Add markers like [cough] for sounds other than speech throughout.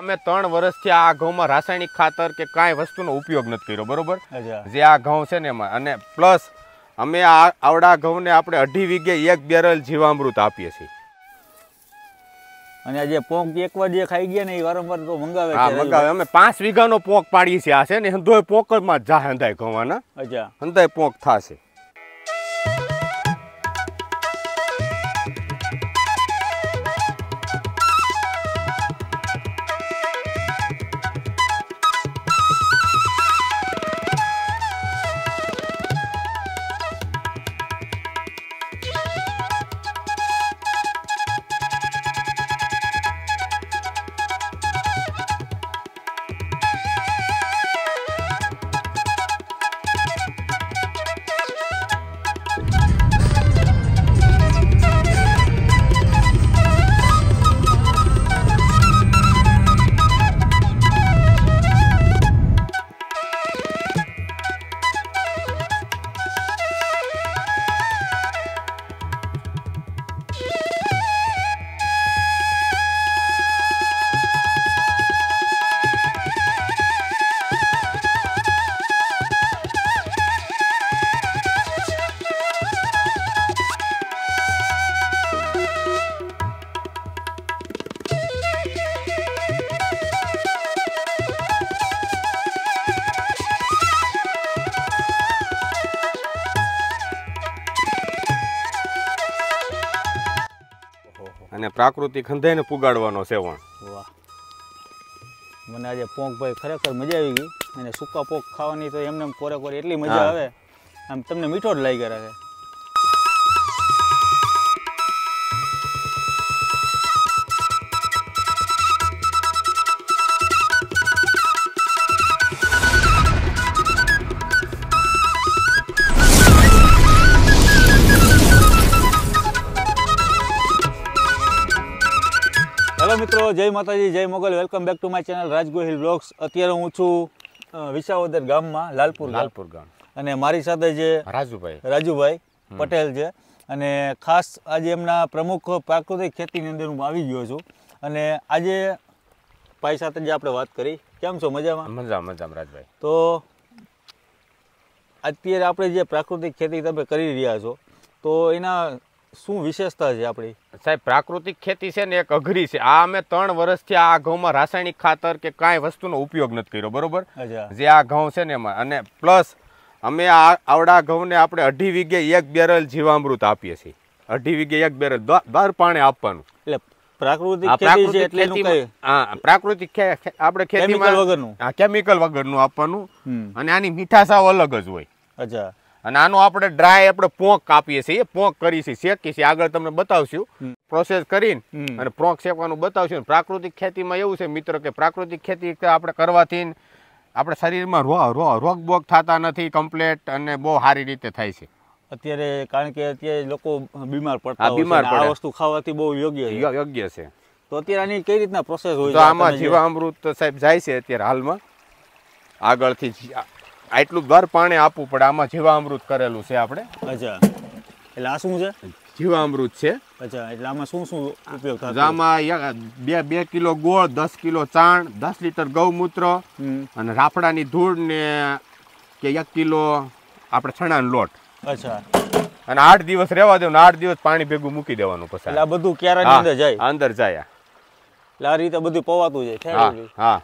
અમે ત્રણ વર્ષથી આ ઘઉંમાં રાસાયણિક ખાતર કે કાંઈ વસ્તુનો ઉપયોગ નથી કર્યો બરોબર જે આ ઘઉં છે ને એમાં અને પ્લસ અમે આ આવડા ઘઉંને આપણે અઢી વીઘે એક બેરલ જીવામૃત આપીએ છીએ અને જે પોંક એકવાર જે ખાઈ ગયા ને એ વારંવાર તો મંગાવે હા મંગાવે અમે પાંચ વીઘાનો પોંક પાડીએ છીએ આ છે ને હંધોય પોંક જ માં જા હંધાય ઘઉંવાના અચ્છા હંધાય પોંક થશે અને પ્રાકૃતિક હંધાઈને પુગાડવાનો છે વાહ મને આજે પોંક ભાઈ ખરેખર મજા આવી ગઈ અને સૂકા પોંક ખાવાની તો એમને કોરે કોરે એટલી મજા આવે આમ તમને મીઠો જ લાગી છે મિત્રો જય માતાજી જય Mughal welcome back to my channel રાજગોહિલ blogs અત્યારે હું છું વિસાવદર ગામમાં લાલપુર લાલપુર ગામ અને મારી સાથે જે રાજુભાઈ રાજુભાઈ પટેલ છે અને ખાસ આજે એમના પ્રમુખ પ્રાકૃતિક ખેતીની અંદર હું આવી ગયો છું અને આજે ભાઈ સાથે જે આપણે વાત કરી કેમ છો મજામાં મજા મજામાં રાજભાઈ તો અત્યારે આપણે જે પ્રાકૃતિક ખેતી તમે કરી રહ્યા છો તો એના શું વિશેષતા છે આપણી સાહેબ પ્રાકૃતિક ખેતી છે ને એક અઘરી છે આ અમે ત્રણ વર્ષથી આ ઘઉંમાં રાસાયણિક ખાતર કે કાંઈ વસ્તુનો ઉપયોગ નથી કર્યો બરોબર જે આ ઘઉં છે ને એમાં અને પ્લસ અમે આ આવડા ઘઉંને આપણે અઢી વીઘે એક બેરલ જીવામૃત આપીએ છીએ અઢી વીઘે એક બેરલ દર પાણી આપવાનું એટલે પ્રાકૃતિક આપણે ખેતીમાં કેમિકલ વગરનું આપવાનું અને આની મીઠાશ અલગ જ હોય અચ્છા અને આનો આપણે ડ્રાય આપણે પોંક કાપીએ છીએ પોંક કરીએ છીએ શેકીએ છીએ આગળ તમને બતાવશું પ્રોસેસ કરીને અને પોંક શેકવાનું બતાવશું પ્રાકૃતિક ખેતીમાં એવું છે મિત્ર કે પ્રાકૃતિક ખેતી આપણે કરવાથી આપણે શરીરમાં રો રોગબોગ થતા નથી કમ્પ્લેટ અને બહુ સારી રીતે થાય છે અત્યારે કારણ કે અત્યારે લોકો બીમાર પડતા બીમાર આ વસ્તુ ખાવાથી બહુ યોગ્ય યોગ્ય છે તો અત્યારે આની કઈ રીતના પ્રોસેસ હોય તો આમાં જીવામૃત સાહેબ જાય છે અત્યારે હાલમાં આગળથી આટલું દર પાણી આપવું પડે આમાં જીવામૃત કરેલું છે આપણે અચ્છા એટલે આ શું છે જીવામૃત છે અચ્છા એટલે આમાં શું શું ઉપયોગ થાય આમાં બે બે કિલો ગોળ દસ કિલો ચાણ દસ લીટર ગૌમૂત્ર અને રાફડાની ધૂળ ને કે એક કિલો આપણે છણાનો લોટ અચ્છા અને આઠ દિવસ રહેવા દેવું આઠ દિવસ પાણી ભેગું મૂકી દેવાનું પછી એટલે આ બધું ક્યારે અંદર જાય અંદર જાય એટલે આ રીતે બધું પવાતું જાય હા હા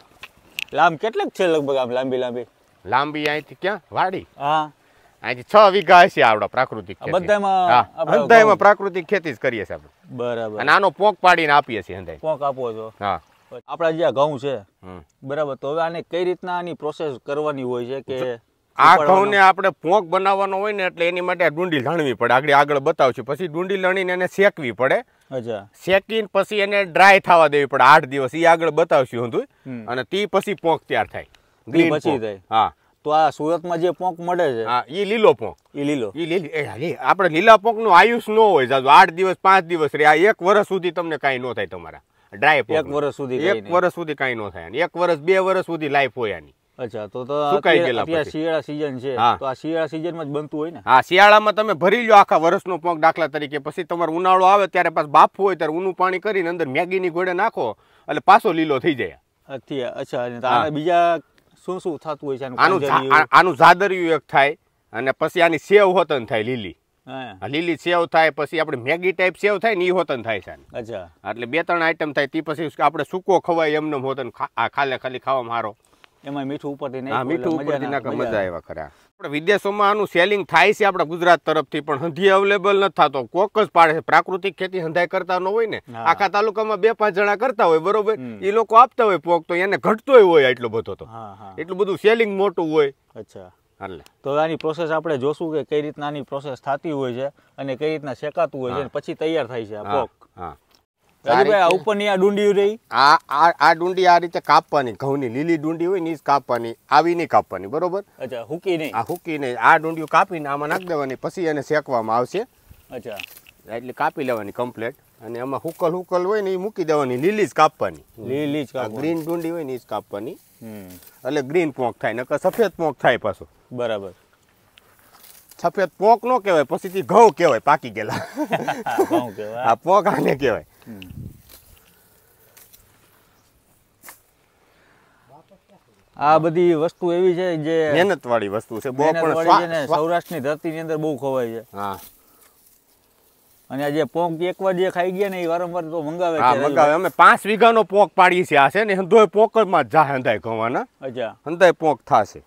લાંબ કેટલેક છે લગભગ આમ લાંબી લાંબી લાંબી અહીંથી ક્યાં વાડી અહીંથી છ વીઘા હશે આપણો પ્રાકૃતિક બધામાં પ્રાકૃતિક ખેતી જ કરીએ છીએ બરાબર અને આનો પોંક પાડીને આપીએ છીએ હંધાઈ પોંક આપો છો હા આપણા જે ઘઉં છે બરાબર તો હવે આને કઈ રીતના આની પ્રોસેસ કરવાની હોય છે કે આ ઘઉં ને આપણે પોંક બનાવવાનો હોય ને એટલે એની માટે ડુંડી લણવી પડે આગળ આગળ બતાવશું પછી ડુંડી લણીને એને શેકવી પડે અચ્છા શેકીને પછી એને ડ્રાય થવા દેવી પડે આઠ દિવસ એ આગળ બતાવશું હતું અને તે પછી પોંક તૈયાર થાય ગ્રીન પછી હા તો આ સુરતમાં જે પોંક મળે છે હા એ લીલો પોંક એ લીલો એ લીલી આપણે લીલા પોંકનું આયુષ ન હોય જાજુ આઠ દિવસ પાંચ દિવસ રે આ એક વર્ષ સુધી તમને કાંઈ ન થાય તમારા ડ્રાય એક વર્ષ સુધી એક વર્ષ સુધી કાંઈ ન થાય એક વર્ષ બે વર્ષ સુધી લાઈફ હોય આની અચ્છા તો તો શિયાળા સીઝન છે તો આ શિયાળા સીઝનમાં જ બનતું હોય ને હા શિયાળામાં તમે ભરી લો આખા વર્ષનો પોંક દાખલા તરીકે પછી તમારો ઉનાળો આવે ત્યારે પાછું બાફવું હોય ત્યારે ઊનું પાણી કરીને અંદર મેગીની ગોળે નાખો એટલે પાછો લીલો થઈ જાય અચ્છા બીજા શું શું થતું હોય છે આનું આનું જાદરિયું એક થાય અને પછી આની સેવ હોતન થાય લીલી લીલી સેવ થાય પછી આપણે મેગી ટાઈપ સેવ થાય ને એ હોતન થાય છે એટલે બે ત્રણ આઈટમ થાય તે પછી આપણે સૂકો ખવાય એમને હોતન આ ખાલે ખાલી ખાવા મારો એમાં મીઠું ઉપરથી હા મીઠું ઉપરથી નાખે મજા આવ્યા ખરા આપણે વિદેશોમાં આનું સેલિંગ થાય છે આપણા ગુજરાત તરફથી પણ હંધી અવેલેબલ નથી થતો કોક જ પાડે છે પ્રાકૃતિક ખેતી હંધાઈ કરતા ન હોય ને આખા તાલુકામાં બે પાંચ જણા કરતા હોય બરોબર એ લોકો આપતા હોય પોક તો એને ઘટતો હોય એટલો બધો તો એટલું બધું સેલિંગ મોટું હોય અચ્છા તો આની પ્રોસેસ આપણે જોશું કે કઈ રીતના આની પ્રોસેસ થતી હોય છે અને કઈ રીતના શેકાતું હોય છે પછી તૈયાર થાય છે આ પોક હા ઉપરની આ ડુંડી રહી આ આ ડુંડી આ રીતે કાપવાની ઘઉંની લીલી ડુંડી હોય ને કાપવાની આવી નહીં કાપવાની બરોબર હુકી નહીં આ હુકી નહીં આ ડુંડીઓ કાપીને આમાં નાખી દેવાની પછી એને શેકવામાં આવશે અચ્છા એટલે કાપી લેવાની કમ્પ્લેટ અને આમાં હુકલ હુકલ હોય ને એ મૂકી દેવાની લીલી જ કાપવાની લીલી ગ્રીન ડુંડી હોય ને કાપવાની એટલે ગ્રીન પોંક થાય નકર સફેદ પોંક થાય પાછો બરાબર સફેદ પોંક નો કહેવાય પછી ઘઉં કહેવાય પાકી ગયેલા [laughs] આ પોંક આને કહેવાય આ બધી વસ્તુ એવી છે જે મહેનત વાળી વસ્તુ છે બહુ પણ સૌરાષ્ટ્રની ધરતીની અંદર બહુ ખવાય છે અને આ જે પોંક એકવાર જે ખાઈ ગયા ને એ વારંવાર તો મંગાવે હા મંગાવે અમે પાંચ વીઘાનો પોંક પાડી છે આ છે ને હંધોય પોકરમાં જ જા હંધાય ઘવાના અચ્છા હંધાય પોંક થશે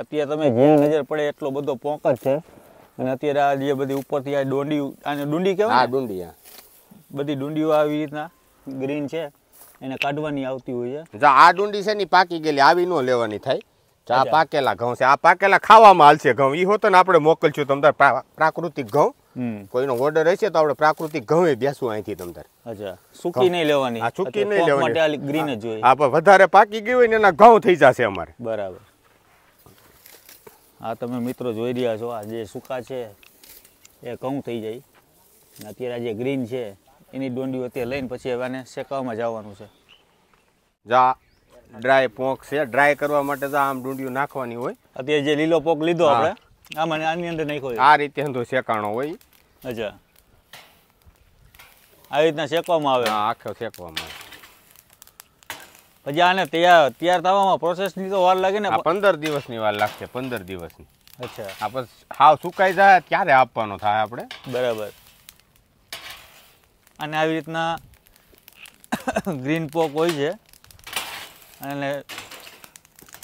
અત્યારે તમે ઝીણ નજર પડે એટલો બધો પોંક જ છે અને અત્યારે આ જે બધી ઉપરથી આ ડોંડી આને ડુંડી કહેવાય હા ડુંડી બધી ડુંડીઓ આવી રીતના ગ્રીન છે એને કાઢવાની આવતી હોય છે આ ડુંડી છે ને પાકી ગયેલી આવી ન લેવાની થાય આ પાકેલા ઘઉં છે આ પાકેલા ખાવામાં હાલશે ઘઉં એ હોત ને આપણે મોકલશું તમદાર પ્રાકૃતિક ઘઉં કોઈનો ઓર્ડર હશે તો આપણે પ્રાકૃતિક ઘઉં એ બેસું અહીંથી તમદાર અચ્છા સૂકી નહીં લેવાની આ સૂકી નહીં લેવાની ગ્રીન જ હોય આ વધારે પાકી ગયું હોય ને એના ઘઉં થઈ જશે અમારે બરાબર આ તમે મિત્રો જોઈ રહ્યા છો આ જે સૂકા છે એ ઘઉં થઈ જાય અત્યારે આ જે ગ્રીન છે એની ડોંડીઓ તે લઈને પછી હવે શેકાવવામાં જવાનું છે જા ડ્રાય પોંક છે ડ્રાય કરવા માટે તો આમ ડુંડિયું નાખવાની હોય અત્યારે જે લીલો પોંક લીધો આપણે મને આની અંદર નાખ્યો આ રીતે તો શેકાણો હોય અચ્છા આવી રીતના શેકવામાં આવે આખો શેકવામાં આવે પછી આને તૈયાર તૈયાર થવામાં પ્રોસેસની તો વાર લાગે ને પંદર દિવસની વાર લાગશે પંદર દિવસની અચ્છા આ હાવ સુકાઈ જાય ત્યારે આપવાનો થાય આપણે બરાબર અને આવી રીતના ગ્રીન પોક હોય છે અને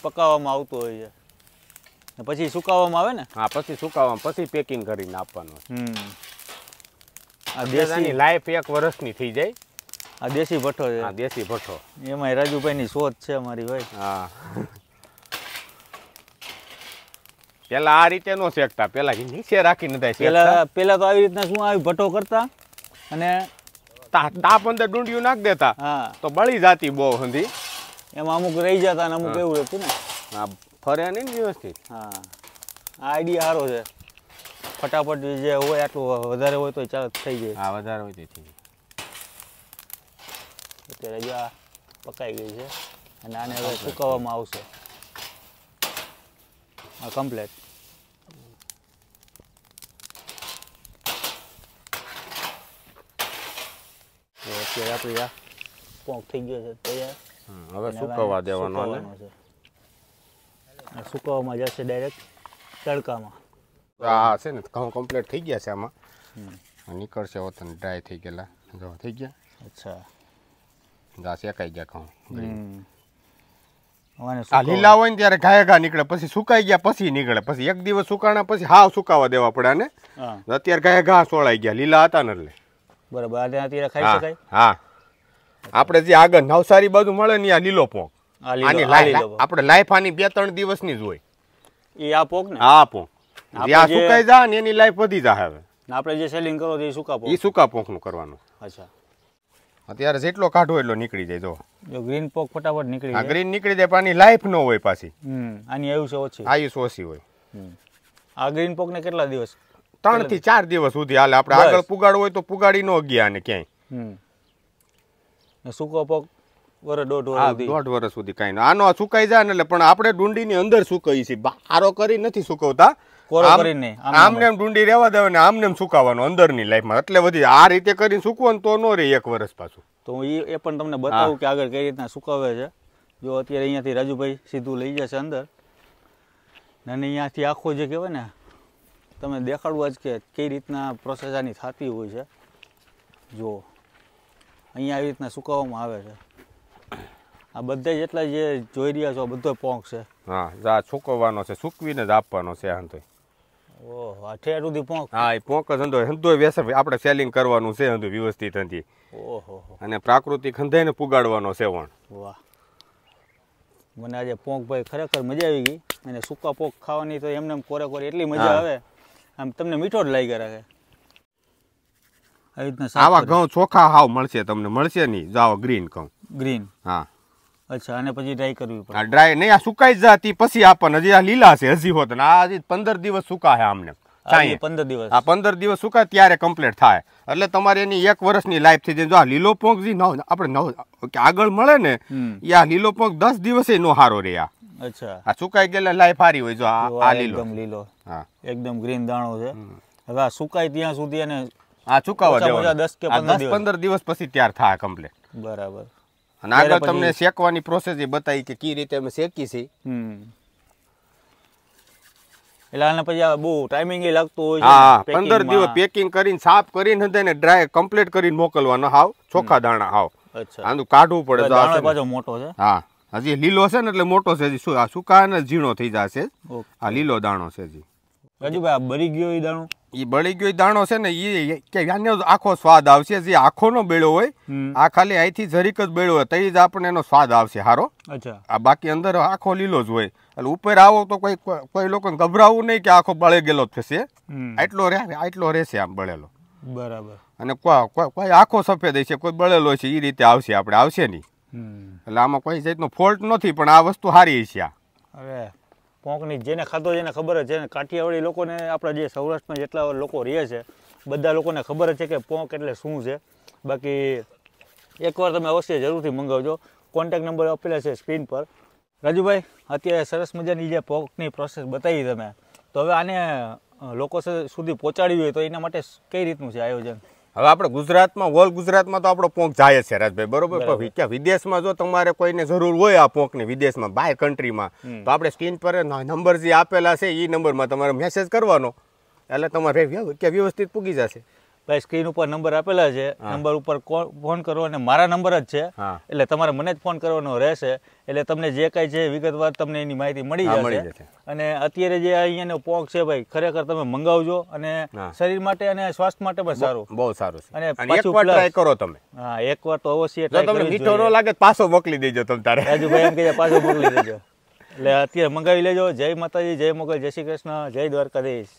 પકાવવામાં આવતું હોય છે પછી સુકાવવામાં આવે ને હા પછી સુકાવવામાં પછી પેકિંગ કરીને આપવાનું આ દેશી લાઈફ એક વર્ષની થઈ જાય આ દેશી ભઠ્ઠો છે હા દેશી ભઠ્ઠો એમાં રાજુભાઈની શોધ છે અમારી ભાઈ હા પેલા આ રીતે નો શેકતા પેલા નીચે રાખીને પેલા પેલા તો આવી રીતના શું આવી ભઠ્ઠો કરતા અને તાપ અંદર ડુંડિયું નાખ દેતા તો બળી જતી બહુ હંધી એમાં અમુક રહી જતા ને અમુક એવું રહેતું ને હા ફર્યા નહીં વ્યવસ્થિત હા આઈડિયા સારો છે ફટાફટ જે હોય આટલું વધારે હોય તો ચાલ થઈ જાય હા વધારે હોય તો થઈ જાય અત્યારે જો આ પકાઈ ગઈ છે અને આને હવે સુકાવવામાં આવશે આ કમ્પ્લેટ અત્યારે આપણે આ પોંક થઈ ગયો છે તૈયાર હવે સુકવવા દેવાનો છે સુકવવામાં જશે ડાયરેક્ટ તડકામાં હા છે ને ઘઉં કમ્પ્લીટ થઈ ગયા છે આમાં નીકળશે વતન ડ્રાય થઈ ગયેલા જો થઈ ગયા અચ્છા ગા શેકાઈ ગયા ઘઉં આ લીલા હોય ને ત્યારે ઘાય ઘા નીકળે પછી સુકાઈ ગયા પછી નીકળે પછી એક દિવસ સુકાણા પછી હાવ સુકાવા દેવા પડે ને અત્યારે ઘાય ઘા સોળાઈ ગયા લીલા હતા ને એટલે બરાબર આને અત્યારે ખાઈ શકાય હા આપણે જે આગળ નવસારી બાજુ મળે ને આ લીલો પોંક આ આની લાઈ- આપણે લાઈફ આની બે ત્રણ દિવસની જ હોય એ આ પોક ને આ પોંક આપણે સુકાઈ જા ને એની લાઈફ વધી જા હવે ને આપણે જે સેલિંગ કરો છો એ સુકા એ સુકા સુકા નું કરવાનું અચ્છા અત્યારે જેટલો કાઢો એટલો નીકળી જાય જો જો ગ્રીન પોક ફટાફટ નીકળી આ જાય ગ્રીન નીકળી જાય પાણી લાઈફ ન હોય પાછી હમ આની આયુષ ઓછી આયુષ ઓછી હોય હમ. આ ગ્રીન ને કેટલા દિવસ ત્રણ થી ચાર દિવસ સુધી હાલે આપણે આગળ પુગાડવું હોય તો પુગાડી ન ગયા ને ક્યાંય સૂકો પોક દોઢ વર્ષ સુધી કઈ ના આનો સુકાઈ જાય ને એટલે પણ આપણે ડુંડી ની અંદર સુકાઈ છે બારો કરી નથી સુકવતા આમને ડુંડી રહેવા દેવા આમને એમ સુકાવાનો અંદરની લાઈફમાં એટલે વધી આ રીતે કરીને સૂકવો ને તો ન રહે એક વર્ષ પાછું તો હું એ પણ તમને બતાવું કે આગળ કઈ રીતના સુકાવે છે જો અત્યારે અહીંયાથી રાજુભાઈ સીધું લઈ જશે અંદર અને અહીંયાથી આખો જે કેવાય ને તમે દેખાડવું જ કે કઈ રીતના પ્રોસેસ આની થતી હોય છે જુઓ અહીંયા આવી રીતના સુકાવવામાં આવે છે આ બધા જેટલા જે જોઈ રહ્યા છો બધો પોંખ છે હા જા સુકવવાનો છે સુકવીને જ આપવાનો છે હંતોય ઓહો ઠેર સુધી પોંખ હા એ પોંક જ હંધો હંધો વેસે આપણે સેલિંગ કરવાનું છે હંધો વ્યવસ્થિત હંધી ઓહો અને પ્રાકૃતિક હંધાઈને પુગાડવાનો છે વણ વાહ મને આજે પોંખ ભાઈ ખરેખર મજા આવી ગઈ અને સૂકા પોંખ ખાવાની તો એમને કોરે કોરે એટલી મજા આવે આમ તમને મીઠો જ લાગ્યા રાખે આવા ઘઉં ચોખા હાવ મળશે તમને મળશે નહીં જાઓ ગ્રીન ઘઉં ગ્રીન હા અચ્છા અને પછી ડ્રાય કરવી પડે ડ્રાય નહીં આ સુકાઈ જતી પછી આપણને હજી આ લીલા છે હજી હોત ને આ હજી પંદર દિવસ સુકા છે પંદર દિવસ આ પંદર દિવસ સુકાય ત્યારે કમ્પ્લીટ થાય એટલે તમારે એની એક વર્ષની લાઈફ થઈ જો આ લીલો પોંક જે નવ આપણે નવ આગળ મળે ને એ આ દસ દિવસે નો હારો રહ્યા અચ્છા આ સુકાઈ ગયેલા લાઈ ફારી હોય જો આ લીલો એકદમ લીલો હા એકદમ ગ્રીન દાણો છે હવે આ સુકાય ત્યાં સુધી એને આ સુકાવા દેવા 10 કે 15 દિવસ 15 દિવસ પછી ત્યાર થા કમ્પ્લીટ બરાબર અને આગળ તમને શેકવાની પ્રોસેસ એ બતાવી કે કઈ રીતે અમે શેકી છે હમ એટલે આને પછી આ બહુ ટાઈમિંગ એ લાગતું હોય હા 15 દિવસ પેકિંગ કરીને સાફ કરીને ને ડ્રાય કમ્પ્લીટ કરીને મોકલવાનો હાવ ચોખા દાણા હાવ અચ્છા આનું કાઢવું પડે તો આ પાછો મોટો છે હા હજી લીલો છે ને એટલે મોટો છે હજી આ સૂકા અને ઝીણો થઈ જશે આ લીલો દાણો છે હજી રાજુભાઈ બળી ગયો એ દાણો એ બળી ગયો દાણો છે ને એ કે આનો આખો સ્વાદ આવશે જે આખો નો બેળો હોય આ ખાલી અહીંથી જરીક જ બેળો હોય તઈ જ આપણને એનો સ્વાદ આવશે હારો અચ્છા આ બાકી અંદર આખો લીલો જ હોય એટલે ઉપર આવો તો કોઈ કોઈ લોકોને ગભરાવું નહીં કે આખો બળે ગયેલો થશે આટલો રહે આટલો રહેશે આમ બળેલો બરાબર અને કોઈ આખો સફેદ હશે કોઈ બળેલો છે એ રીતે આવશે આપણે આવશે નહીં એટલે આમાં કોઈ જાતનો ફોલ્ટ નથી પણ આ વસ્તુ સારી છે હવે પોંકની જેને ખાધો જેને ખબર જ છે ને કાઠિયાવાડી લોકોને આપણા જે સૌરાષ્ટ્રમાં જેટલા લોકો રહે છે બધા લોકોને ખબર જ છે કે પોંક એટલે શું છે બાકી એકવાર તમે અવશ્ય જરૂરથી મંગાવજો કોન્ટેક નંબર આપેલા છે સ્ક્રીન પર રાજુભાઈ અત્યારે સરસ મજાની જે પોંકની પ્રોસેસ બતાવી તમે તો હવે આને લોકો સુધી પહોંચાડ્યું હોય તો એના માટે કઈ રીતનું છે આયોજન હવે આપણે ગુજરાતમાં ઓલ ગુજરાતમાં તો આપણો પોંક જાય છે રાજભાઈ બરોબર પણ ક્યાં વિદેશમાં જો તમારે કોઈને જરૂર હોય આ પોંકની વિદેશમાં બાય કન્ટ્રીમાં તો આપણે સ્ક્રીન પર નંબર જે આપેલા છે એ નંબરમાં તમારે મેસેજ કરવાનો એટલે તમારે વ્યવસ્થિત પૂગી જશે ભાઈ સ્ક્રીન ઉપર નંબર આપેલા છે નંબર ઉપર ફોન કરો અને મારા નંબર જ છે એટલે તમારે મને જ ફોન કરવાનો રહેશે એટલે તમને જે કાંઈ છે વિગતવાર તમને એની માહિતી મળી જશે અને અત્યારે જે અહીંયાનો પોક છે ભાઈ ખરેખર તમે મંગાવજો અને શરીર માટે અને સ્વાસ્થ્ય માટે પણ સારું બહુ સારું છે અને એકવાર ટ્રાય કરો તમે હા એક વાર તો અવશ્ય ટ્રાય તમને મીઠો ન લાગે પાછો મોકલી દેજો તમે તારે રાજુભાઈ એમ કે પાછો મોકલી દેજો [laughs] એટલે અત્યારે મંગાવી લેજો જય માતાજી જય મોગલ જય શ્રી કૃષ્ણ જય દ્વારકાધીશ